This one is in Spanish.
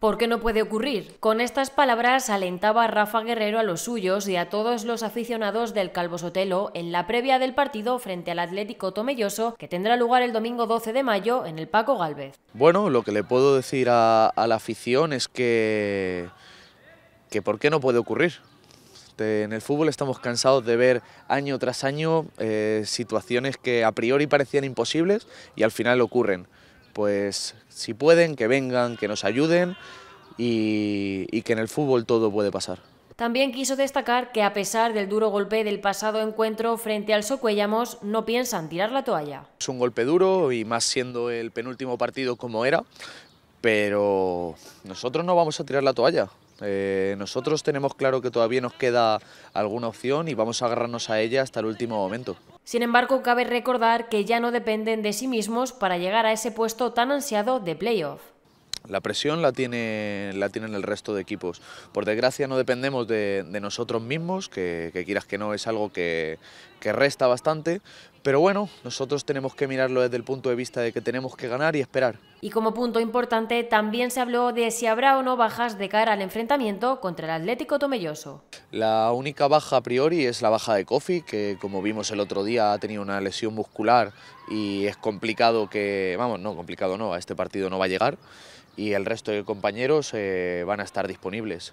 ¿Por qué no puede ocurrir? Con estas palabras alentaba Rafa Guerrero a los suyos y a todos los aficionados del Calvo Sotelo en la previa del partido frente al Atlético Tomelloso que tendrá lugar el domingo 12 de mayo en el Paco Galvez. Bueno, lo que le puedo decir a, la afición es que, que ¿por qué no puede ocurrir? En el fútbol estamos cansados de ver año tras año eh, situaciones que a priori parecían imposibles y al final ocurren pues si pueden, que vengan, que nos ayuden y, que en el fútbol todo puede pasar. También quiso destacar que a pesar del duro golpe del pasado encuentro frente al Socuellamos, no piensan tirar la toalla. Es un golpe duro y más siendo el penúltimo partido como era, pero nosotros no vamos a tirar la toalla. Eh, nosotros tenemos claro que todavía nos queda alguna opción y vamos a agarrarnos a ella hasta el último momento. Sin embargo, cabe recordar que ya no dependen de sí mismos para llegar a ese puesto tan ansiado de playoff. La presión la, tiene, la tienen el resto de equipos. Por desgracia no dependemos de, nosotros mismos, que, quieras que no es algo que resta bastante, pero bueno, nosotros tenemos que mirarlo desde el punto de vista de que tenemos que ganar y esperar. Y como punto importante, también se habló de si habrá o no bajas de cara al enfrentamiento contra el Atlético Tomelloso. La única baja a priori es la baja de Kofi, que como vimos el otro día ha tenido una lesión muscular y es complicado que, vamos, no, complicado no, a este partido no va a llegar y el resto de compañeros eh, van a estar disponibles.